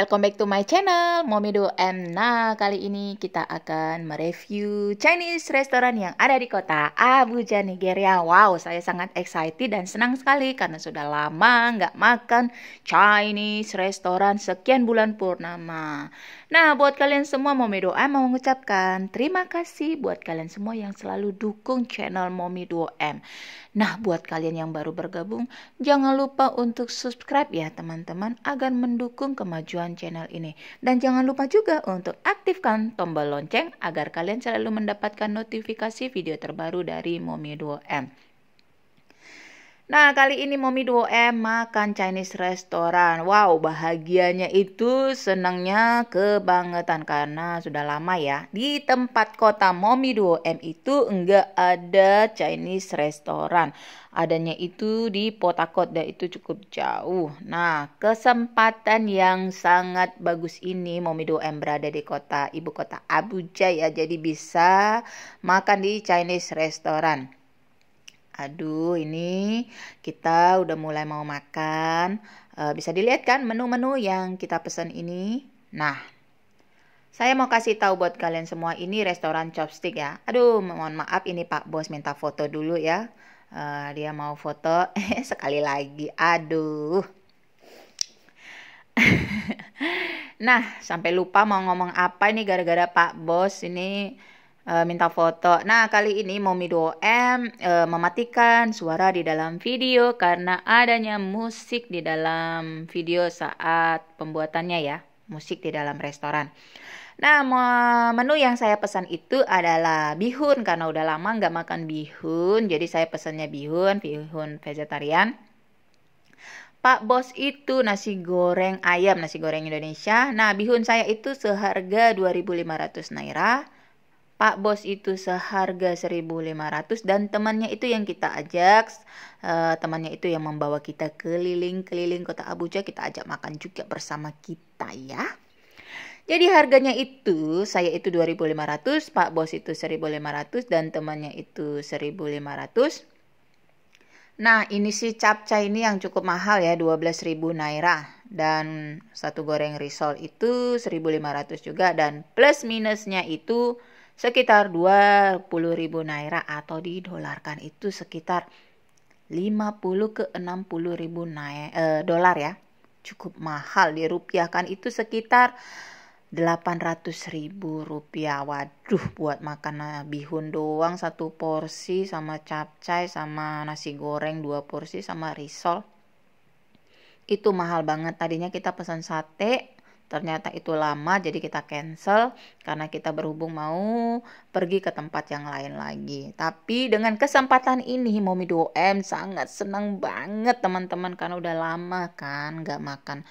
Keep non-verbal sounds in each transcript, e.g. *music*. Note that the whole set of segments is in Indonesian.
welcome back to my channel Momido M. Nah, kali ini kita akan mereview Chinese restoran yang ada di kota Abuja, Nigeria. Wow, saya sangat excited dan senang sekali karena sudah lama nggak makan Chinese restoran sekian bulan purnama. Nah, buat kalian semua Momido M mau mengucapkan terima kasih buat kalian semua yang selalu dukung channel Momido M. Nah, buat kalian yang baru bergabung, jangan lupa untuk subscribe ya teman-teman agar mendukung kemajuan menonton channel ini. Dan jangan lupa juga untuk aktifkan tombol lonceng agar kalian selalu mendapatkan notifikasi video terbaru dari Momi 2 M. Nah, kali ini Mommy Duo M makan Chinese restoran. Wow, bahagianya itu senangnya kebangetan karena sudah lama ya. Di tempat kota Mommy Duo M itu enggak ada Chinese restoran. Adanya itu di Potakot dan itu cukup jauh. Nah, kesempatan yang sangat bagus ini Mommy Duo M berada di kota ibu kota Abuja ya. Jadi bisa makan di Chinese restoran. Aduh, ini kita udah mulai mau makan. E, bisa dilihat kan menu-menu yang kita pesan ini. Nah, saya mau kasih tahu buat kalian semua ini restoran chopstick ya. Aduh, mohon maaf ini Pak Bos minta foto dulu ya. E, dia mau foto *laughs* sekali lagi. Aduh. *laughs* nah, sampai lupa mau ngomong apa ini gara-gara Pak Bos ini Eh, minta foto. Nah, kali ini Momi 2M e, eh, mematikan suara di dalam video karena adanya musik di dalam video saat pembuatannya ya, musik di dalam restoran. Nah, menu yang saya pesan itu adalah bihun karena udah lama nggak makan bihun, jadi saya pesannya bihun, bihun vegetarian. Pak Bos itu nasi goreng ayam, nasi goreng Indonesia. Nah, bihun saya itu seharga 2.500 naira. Pak Bos itu seharga 1.500 dan temannya itu yang kita ajak uh, temannya itu yang membawa kita keliling-keliling kota Abuja kita ajak makan juga bersama kita ya. Jadi harganya itu saya itu 2.500, Pak Bos itu 1.500 dan temannya itu 1.500. Nah, ini si capcay ini yang cukup mahal ya, 12.000 naira. Dan satu goreng risol itu 1.500 juga dan plus minusnya itu sekitar 20 ribu naira atau didolarkan itu sekitar 50 ke 60 ribu naira, e, eh, dolar ya cukup mahal dirupiahkan itu sekitar 800 ribu rupiah waduh buat makan bihun doang satu porsi sama capcay sama nasi goreng dua porsi sama risol itu mahal banget tadinya kita pesan sate ternyata itu lama jadi kita cancel karena kita berhubung mau pergi ke tempat yang lain lagi tapi dengan kesempatan ini Momi 2M sangat senang banget teman-teman karena udah lama kan nggak makan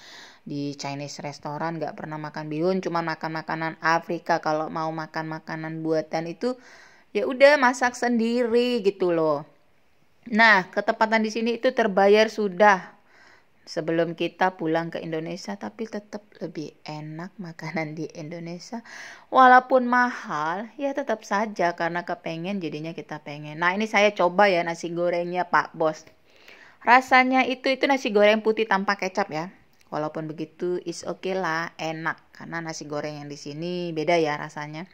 di Chinese restoran nggak pernah makan bihun cuma makan makanan Afrika kalau mau makan makanan buatan itu ya udah masak sendiri gitu loh nah ketepatan di sini itu terbayar sudah sebelum kita pulang ke Indonesia tapi tetap lebih enak makanan di Indonesia walaupun mahal ya tetap saja karena kepengen jadinya kita pengen nah ini saya coba ya nasi gorengnya Pak Bos rasanya itu itu nasi goreng putih tanpa kecap ya walaupun begitu is oke okay lah enak karena nasi goreng yang di sini beda ya rasanya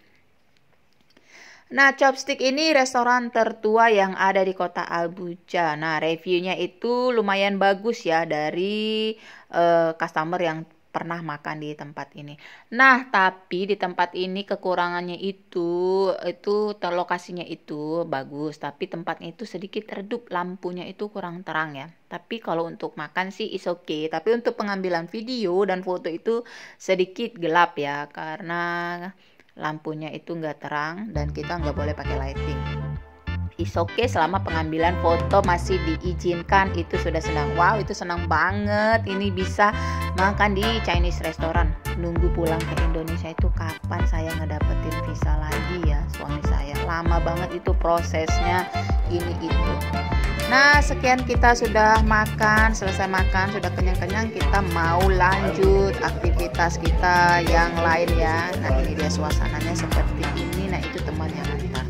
Nah, Chopstick ini restoran tertua yang ada di kota Abuja. Nah, reviewnya itu lumayan bagus ya dari uh, customer yang pernah makan di tempat ini. Nah, tapi di tempat ini kekurangannya itu itu lokasinya itu bagus, tapi tempatnya itu sedikit redup, lampunya itu kurang terang ya. Tapi kalau untuk makan sih is okay, tapi untuk pengambilan video dan foto itu sedikit gelap ya karena lampunya itu nggak terang dan kita nggak boleh pakai lighting is okay selama pengambilan foto masih diizinkan itu sudah senang wow itu senang banget ini bisa makan di Chinese restoran nunggu pulang ke Indonesia itu kapan saya ngedapetin visa lagi ya suami saya lama banget itu prosesnya ini itu Nah, sekian kita sudah makan, selesai makan, sudah kenyang-kenyang, kita mau lanjut aktivitas kita yang lain ya. Nah, ini dia suasananya seperti ini. Nah, itu teman yang antar.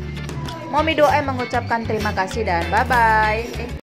Momi Doe mengucapkan terima kasih dan bye-bye.